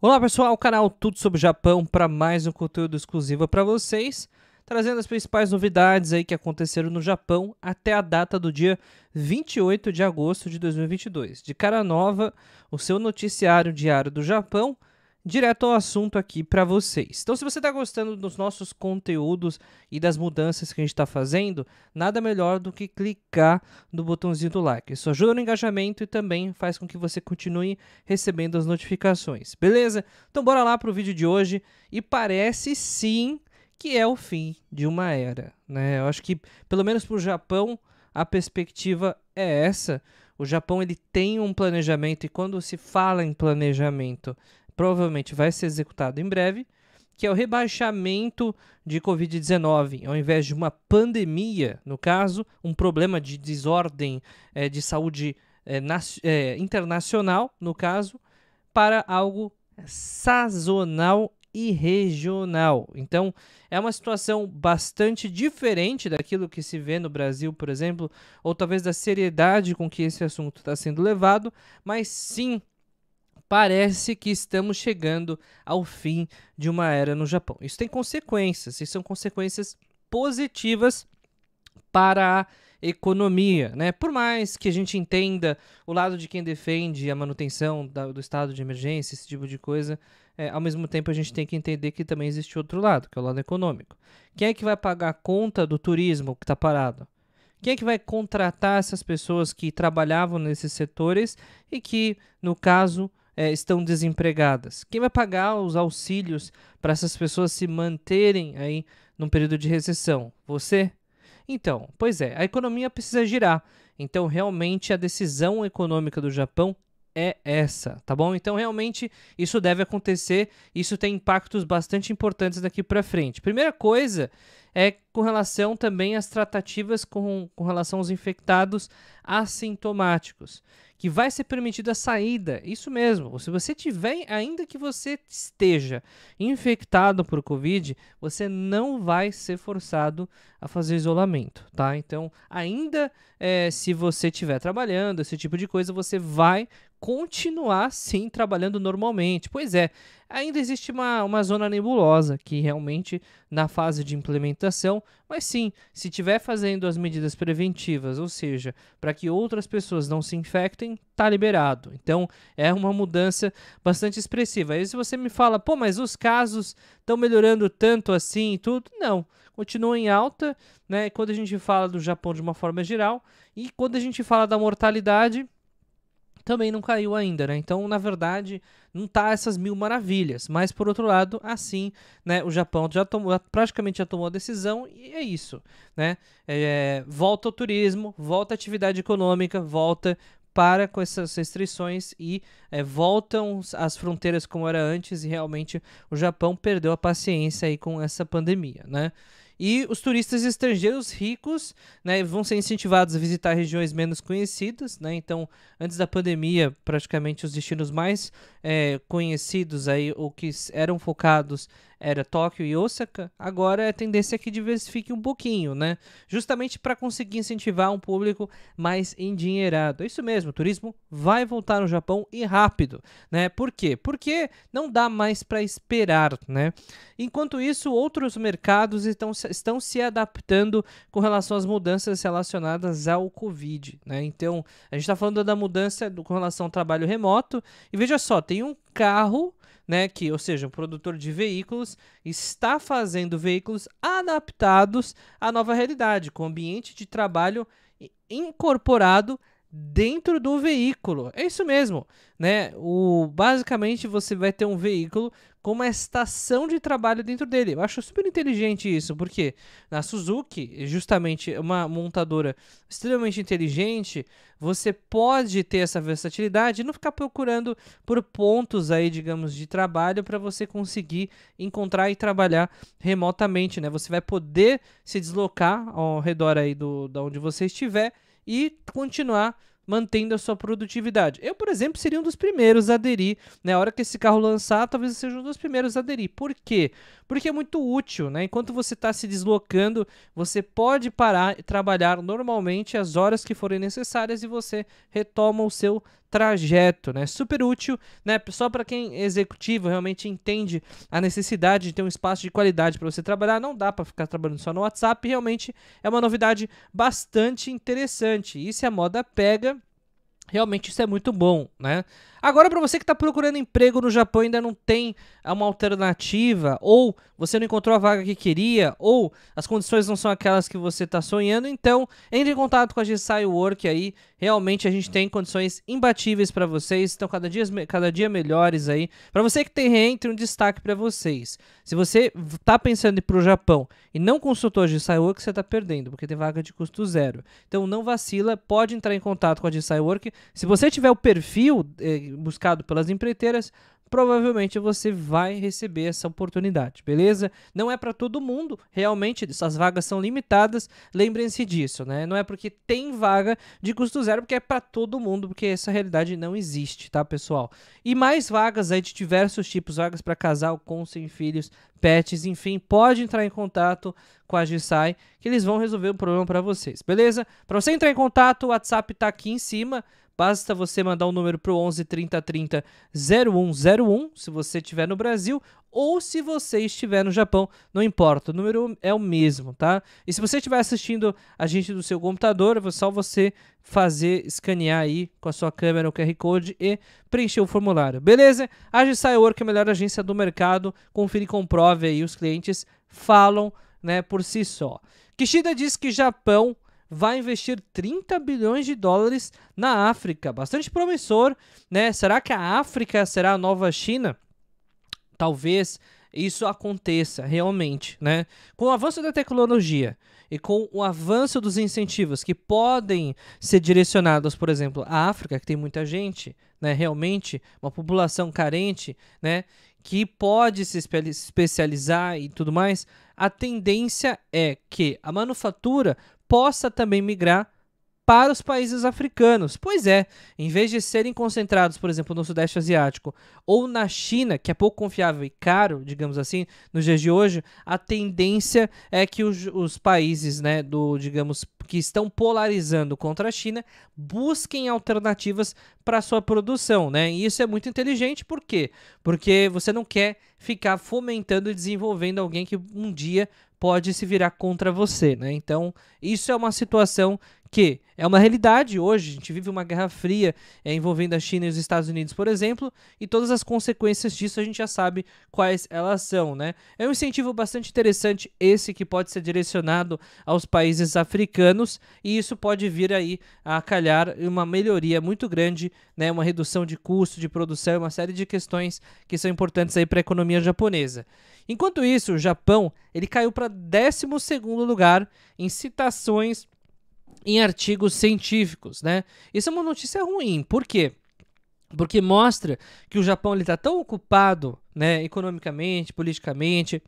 Olá pessoal, o canal Tudo sobre Japão para mais um conteúdo exclusivo para vocês, trazendo as principais novidades aí que aconteceram no Japão até a data do dia 28 de agosto de 2022. De cara nova, o seu noticiário diário do Japão direto ao assunto aqui para vocês. Então, se você está gostando dos nossos conteúdos e das mudanças que a gente está fazendo, nada melhor do que clicar no botãozinho do like. Isso ajuda no engajamento e também faz com que você continue recebendo as notificações, beleza? Então, bora lá para o vídeo de hoje e parece sim que é o fim de uma era, né? Eu acho que pelo menos para o Japão a perspectiva é essa. O Japão ele tem um planejamento e quando se fala em planejamento provavelmente vai ser executado em breve, que é o rebaixamento de Covid-19, ao invés de uma pandemia, no caso, um problema de desordem é, de saúde é, é, internacional, no caso, para algo sazonal e regional. Então, é uma situação bastante diferente daquilo que se vê no Brasil, por exemplo, ou talvez da seriedade com que esse assunto está sendo levado, mas sim parece que estamos chegando ao fim de uma era no Japão. Isso tem consequências, e são consequências positivas para a economia, né? Por mais que a gente entenda o lado de quem defende a manutenção da, do estado de emergência, esse tipo de coisa, é, ao mesmo tempo a gente tem que entender que também existe outro lado, que é o lado econômico. Quem é que vai pagar a conta do turismo que está parado? Quem é que vai contratar essas pessoas que trabalhavam nesses setores e que, no caso, é, estão desempregadas? Quem vai pagar os auxílios para essas pessoas se manterem aí num período de recessão? Você? Então, pois é, a economia precisa girar. Então, realmente, a decisão econômica do Japão é essa, tá bom? Então, realmente, isso deve acontecer. Isso tem impactos bastante importantes daqui para frente. Primeira coisa é com relação também às tratativas com, com relação aos infectados assintomáticos, que vai ser permitida a saída, isso mesmo. Se você tiver, ainda que você esteja infectado por Covid, você não vai ser forçado a fazer isolamento, tá? Então, ainda é, se você estiver trabalhando, esse tipo de coisa, você vai continuar sim trabalhando normalmente. Pois é, ainda existe uma, uma zona nebulosa que realmente na fase de implementação, mas sim, se estiver fazendo as medidas preventivas, ou seja, para que outras pessoas não se infectem, tá liberado. Então é uma mudança bastante expressiva. Aí se você me fala, pô, mas os casos estão melhorando tanto assim e tudo, não. Continua em alta, né? Quando a gente fala do Japão de uma forma geral, e quando a gente fala da mortalidade, também não caiu ainda, né? Então, na verdade, não tá essas mil maravilhas. Mas, por outro lado, assim, né? O Japão já tomou, praticamente já tomou a decisão e é isso, né? É, volta o turismo, volta a atividade econômica, volta para com essas restrições e é, voltam as fronteiras como era antes e realmente o Japão perdeu a paciência aí com essa pandemia, né? E os turistas estrangeiros ricos né, vão ser incentivados a visitar regiões menos conhecidas. Né? Então, antes da pandemia, praticamente os destinos mais é, conhecidos, aí, ou que eram focados era Tóquio e Osaka, agora a tendência é que diversifique um pouquinho, né? Justamente para conseguir incentivar um público mais endinheirado. É isso mesmo, o turismo vai voltar no Japão e rápido, né? Por quê? Porque não dá mais para esperar, né? Enquanto isso, outros mercados estão, estão se adaptando com relação às mudanças relacionadas ao Covid, né? Então, a gente está falando da mudança do, com relação ao trabalho remoto, e veja só, tem um carro né, que, ou seja, um produtor de veículos está fazendo veículos adaptados à nova realidade, com ambiente de trabalho incorporado dentro do veículo. É isso mesmo né? O, basicamente você vai ter um veículo com uma estação de trabalho dentro dele. Eu acho super inteligente isso, porque na Suzuki, justamente uma montadora extremamente inteligente, você pode ter essa versatilidade e não ficar procurando por pontos aí, digamos, de trabalho para você conseguir encontrar e trabalhar remotamente, né? Você vai poder se deslocar ao redor aí do da onde você estiver e continuar mantendo a sua produtividade. Eu, por exemplo, seria um dos primeiros a aderir. Na né? hora que esse carro lançar, talvez eu seja um dos primeiros a aderir. Por quê? Porque é muito útil, né? Enquanto você está se deslocando, você pode parar e trabalhar normalmente as horas que forem necessárias e você retoma o seu trajeto, né? Super útil, né? Só para quem é executivo realmente entende a necessidade de ter um espaço de qualidade para você trabalhar, não dá para ficar trabalhando só no WhatsApp, realmente é uma novidade bastante interessante. E se a moda pega, realmente isso é muito bom, né? Agora, para você que está procurando emprego no Japão e ainda não tem ah, uma alternativa, ou você não encontrou a vaga que queria, ou as condições não são aquelas que você está sonhando, então entre em contato com a Gesai Work aí. Realmente a gente tem condições imbatíveis para vocês, estão cada dia, cada dia melhores aí. Para você que tem reentre, um destaque para vocês. Se você está pensando em ir para o Japão e não consultou a Gesai Work, você está perdendo, porque tem vaga de custo zero. Então não vacila, pode entrar em contato com a Gesai Work. Se você tiver o perfil... Eh, buscado pelas empreiteiras, provavelmente você vai receber essa oportunidade, beleza? Não é para todo mundo, realmente essas vagas são limitadas, lembrem-se disso, né? Não é porque tem vaga de custo zero, porque é para todo mundo, porque essa realidade não existe, tá, pessoal? E mais vagas aí de diversos tipos, vagas para casal com sem filhos, pets, enfim, pode entrar em contato com a Gisai, que eles vão resolver o problema para vocês, beleza? Para você entrar em contato, o WhatsApp tá aqui em cima, Basta você mandar o um número para o 11 30 30 0101, se você estiver no Brasil, ou se você estiver no Japão, não importa, o número é o mesmo, tá? E se você estiver assistindo a gente do seu computador, é só você fazer, escanear aí com a sua câmera o QR Code e preencher o formulário, beleza? A Agissai Work é a melhor agência do mercado, confira e comprove aí, os clientes falam né, por si só. Kishida diz que Japão vai investir 30 bilhões de dólares na África. Bastante promissor, né? Será que a África será a nova China? Talvez isso aconteça realmente, né? Com o avanço da tecnologia e com o avanço dos incentivos que podem ser direcionados, por exemplo, à África, que tem muita gente, né, realmente uma população carente, né, que pode se especializar e tudo mais, a tendência é que a manufatura possa também migrar para os países africanos. Pois é, em vez de serem concentrados, por exemplo, no Sudeste Asiático ou na China, que é pouco confiável e caro, digamos assim, nos dias de hoje, a tendência é que os, os países, né, do, digamos, que estão polarizando contra a China, busquem alternativas para sua produção, né? E isso é muito inteligente, por quê? Porque você não quer ficar fomentando e desenvolvendo alguém que um dia pode se virar contra você, né? Então, isso é uma situação que é uma realidade hoje, a gente vive uma guerra fria é, envolvendo a China e os Estados Unidos, por exemplo, e todas as consequências disso a gente já sabe quais elas são, né? É um incentivo bastante interessante esse que pode ser direcionado aos países africanos e isso pode vir aí a calhar uma melhoria muito grande, né? Uma redução de custo de produção, uma série de questões que são importantes aí para a economia japonesa. Enquanto isso, o Japão ele caiu para 12 segundo lugar em citações em artigos científicos, né? Isso é uma notícia ruim, por quê? Porque mostra que o Japão está tão ocupado né, economicamente, politicamente,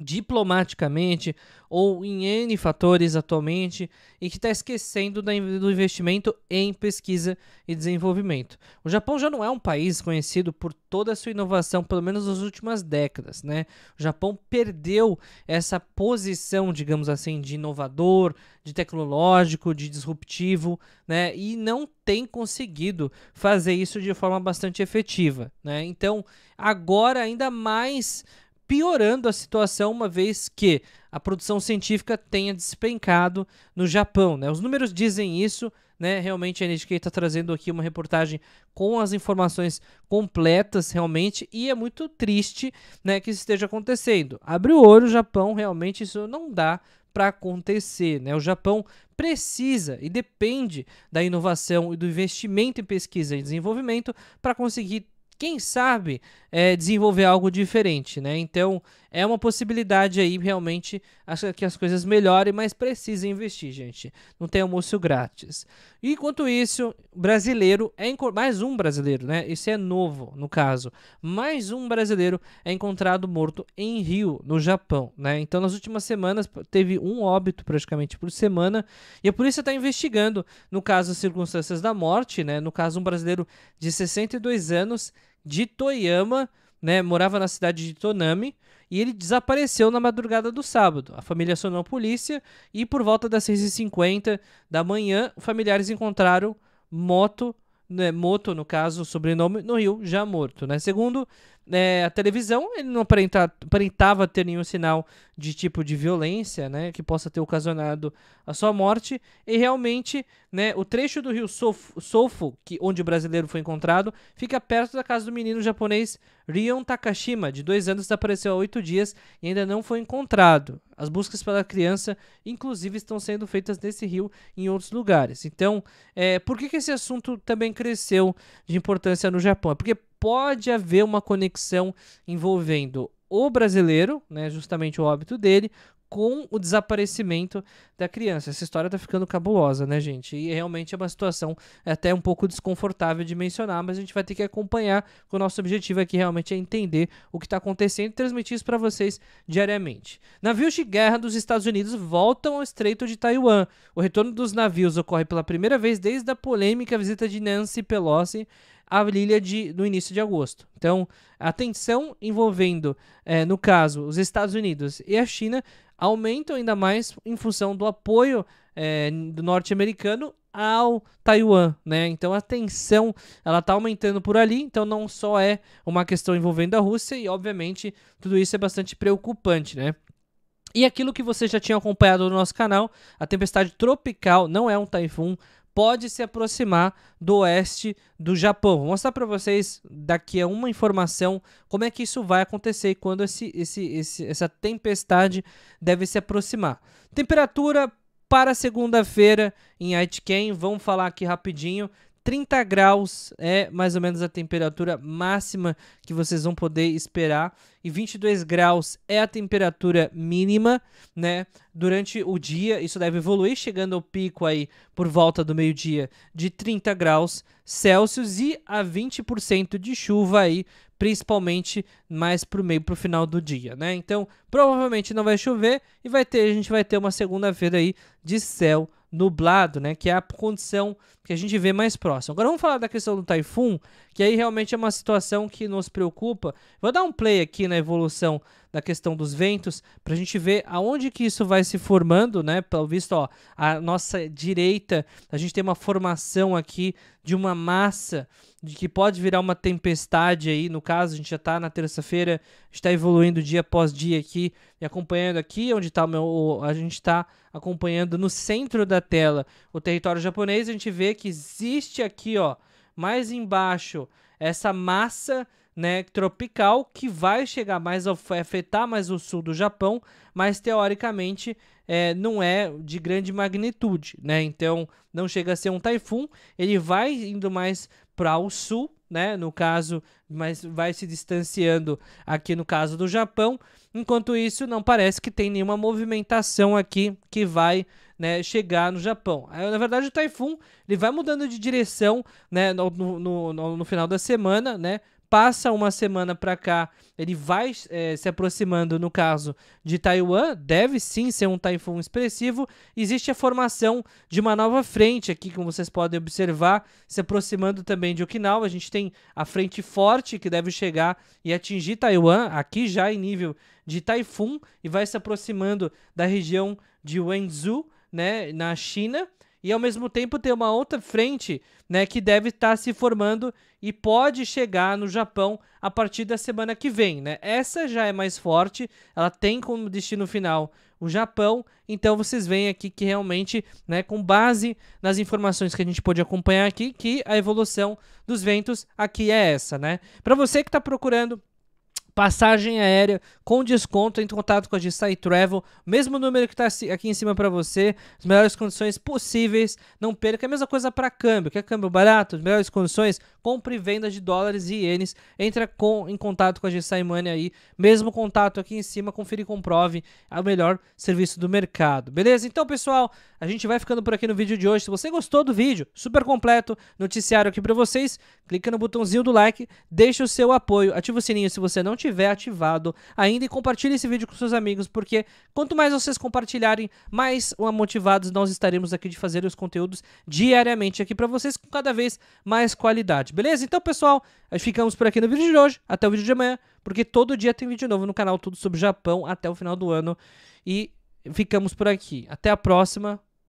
diplomaticamente ou em N fatores atualmente e que está esquecendo do investimento em pesquisa e desenvolvimento. O Japão já não é um país conhecido por toda a sua inovação, pelo menos nas últimas décadas. Né? O Japão perdeu essa posição, digamos assim, de inovador, de tecnológico, de disruptivo, né? e não tem conseguido fazer isso de forma bastante efetiva. Né? Então, agora ainda mais piorando a situação uma vez que a produção científica tenha despencado no Japão. Né? Os números dizem isso, né? Realmente a NHK está trazendo aqui uma reportagem com as informações completas, realmente, e é muito triste né, que isso esteja acontecendo. Abre o olho, o Japão, realmente, isso não dá para acontecer. Né? O Japão precisa e depende da inovação e do investimento em pesquisa e desenvolvimento para conseguir quem sabe, é, desenvolver algo diferente, né? Então, é uma possibilidade aí realmente que as coisas melhorem, mas precisa investir, gente. Não tem almoço grátis. E enquanto isso, brasileiro é mais um brasileiro, né? Isso é novo, no caso. Mais um brasileiro é encontrado morto em Rio, no Japão, né? Então, nas últimas semanas teve um óbito praticamente por semana, e a polícia está investigando, no caso, as circunstâncias da morte, né? No caso, um brasileiro de 62 anos de Toyama né, morava na cidade de Tonami e ele desapareceu na madrugada do sábado. A família acionou a polícia e por volta das 6h50 da manhã, familiares encontraram moto, né, moto no caso, sobrenome, no rio já morto. Né? Segundo é, a televisão, ele não aparenta, aparentava ter nenhum sinal de tipo de violência, né, que possa ter ocasionado a sua morte, e realmente, né, o trecho do rio Sofo, Sofo que, onde o brasileiro foi encontrado, fica perto da casa do menino japonês Rion Takashima, de dois anos, desapareceu há oito dias e ainda não foi encontrado. As buscas pela criança, inclusive, estão sendo feitas nesse rio e em outros lugares. Então, é, por que, que esse assunto também cresceu de importância no Japão? É porque pode haver uma conexão envolvendo o brasileiro, né, justamente o óbito dele, com o desaparecimento da criança. Essa história tá ficando cabulosa, né, gente? E realmente é uma situação até um pouco desconfortável de mencionar, mas a gente vai ter que acompanhar, porque o nosso objetivo aqui realmente é entender o que está acontecendo e transmitir isso para vocês diariamente. Navios de guerra dos Estados Unidos voltam ao Estreito de Taiwan. O retorno dos navios ocorre pela primeira vez desde a polêmica visita de Nancy Pelosi a Lilia de, no início de agosto. Então, a tensão envolvendo, é, no caso, os Estados Unidos e a China aumentam ainda mais em função do apoio é, do norte-americano ao Taiwan, né? Então a tensão ela tá aumentando por ali, então não só é uma questão envolvendo a Rússia e obviamente tudo isso é bastante preocupante, né? E aquilo que você já tinha acompanhado no nosso canal, a tempestade tropical não é um taifun, pode se aproximar do oeste do Japão. Vou mostrar para vocês daqui a uma informação como é que isso vai acontecer e quando esse, esse, esse, essa tempestade deve se aproximar. Temperatura para segunda-feira em Aitken, vamos falar aqui rapidinho. 30 graus é mais ou menos a temperatura máxima que vocês vão poder esperar e 22 graus é a temperatura mínima, né? Durante o dia, isso deve evoluir chegando ao pico aí por volta do meio-dia de 30 graus Celsius e a 20% de chuva aí principalmente mais pro meio pro final do dia, né? Então, provavelmente não vai chover e vai ter, a gente vai ter uma segunda-feira aí de céu nublado, né? Que é a condição que a gente vê mais próximo. Agora vamos falar da questão do taifun, que aí realmente é uma situação que nos preocupa. Vou dar um play aqui na evolução da questão dos ventos, para a gente ver aonde que isso vai se formando, né? Pelo visto, ó, a nossa direita, a gente tem uma formação aqui de uma massa de que pode virar uma tempestade aí. No caso, a gente já está na terça-feira, está evoluindo dia após dia aqui e acompanhando aqui onde está o meu, a gente está acompanhando no centro da tela o território japonês. A gente vê que existe aqui, ó, mais embaixo essa massa né, tropical que vai chegar mais a afetar mais o sul do Japão, mas teoricamente é, não é de grande magnitude, né? Então não chega a ser um taifun, ele vai indo mais para o sul, né? No caso, mas vai se distanciando aqui no caso do Japão. Enquanto isso, não parece que tem nenhuma movimentação aqui que vai né, chegar no Japão. Na verdade, o taifun ele vai mudando de direção, né, no, no, no, no final da semana, né? passa uma semana para cá, ele vai é, se aproximando, no caso de Taiwan, deve sim ser um taifun expressivo. Existe a formação de uma nova frente aqui, como vocês podem observar, se aproximando também de Okinawa. A gente tem a frente forte que deve chegar e atingir Taiwan, aqui já em nível de taifun, e vai se aproximando da região de Wenzhou, né, na China e ao mesmo tempo tem uma outra frente né, que deve estar tá se formando e pode chegar no Japão a partir da semana que vem. Né? Essa já é mais forte, ela tem como destino final o Japão, então vocês veem aqui que realmente, né, com base nas informações que a gente pôde acompanhar aqui, que a evolução dos ventos aqui é essa. Né? Para você que está procurando passagem aérea com desconto. Entre em contato com a Gissai Travel, mesmo número que está aqui em cima para você, as melhores condições possíveis. Não perca. É a mesma coisa para câmbio. Quer câmbio barato? As melhores condições? Compre e venda de dólares e ienes. Entra com, em contato com a Gissai Money aí. Mesmo contato aqui em cima, confira e comprove é o melhor serviço do mercado. Beleza? Então, pessoal, a gente vai ficando por aqui no vídeo de hoje. Se você gostou do vídeo, super completo, noticiário aqui para vocês, clica no botãozinho do like, deixa o seu apoio, ativa o sininho se você não tiver estiver ativado ainda e compartilhe esse vídeo com seus amigos, porque quanto mais vocês compartilharem, mais motivados nós estaremos aqui de fazer os conteúdos diariamente aqui para vocês com cada vez mais qualidade, beleza? Então, pessoal, ficamos por aqui no vídeo de hoje. Até o vídeo de amanhã, porque todo dia tem vídeo novo no canal Tudo sobre Japão até o final do ano. E ficamos por aqui. Até a próxima.